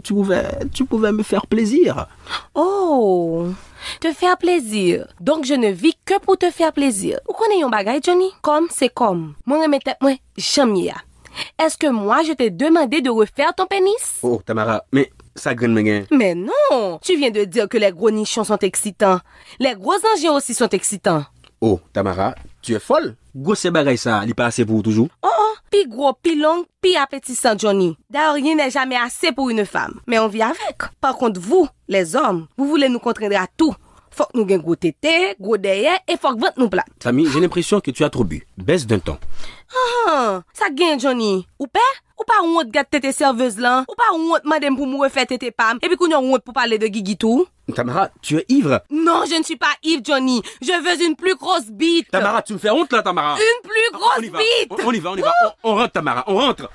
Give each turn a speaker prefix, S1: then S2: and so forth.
S1: tu, pouvais, tu pouvais me faire plaisir. Oh, te faire plaisir. Donc je ne vis que pour te faire plaisir. Vous connaissez un bagage, Johnny? Comme c'est comme. Moi, m'étais. moi jamais. Est-ce que moi, je t'ai demandé de refaire ton pénis? Oh,
S2: Tamara, mais ça grinne
S1: Mais non! Tu viens de dire que les gros nichons sont excitants. Les gros engins aussi sont excitants.
S2: Oh, Tamara, tu es folle. Gros ces ça, il assez pour toujours.
S1: Oh! plus gros, plus long, plus appétissant, Johnny. D'ailleurs, rien n'est jamais assez pour une femme. Mais on vit avec. Par contre, vous, les hommes, vous voulez nous contraindre à tout. Faut que nous gagne gros tété, gros derrière, et faut que votre nous plate.
S3: Samy, j'ai l'impression que tu as trop bu. Baisse d'un temps.
S1: Ah, ça gagne, Johnny. Ou pas? Ou pas honte gâte tété serveuse là? Ou pas on honte madame pour me refaire tété pam? Et puis qu'on a honte pour parler de Guigui tout?
S2: Tamara, tu es ivre?
S1: Non, je ne suis pas ivre, Johnny. Je veux une plus grosse bite. Tamara, tu me fais honte là, Tamara. Une plus grosse on, y va. On y va, on y va. On, rentre, Tamara, on rentre.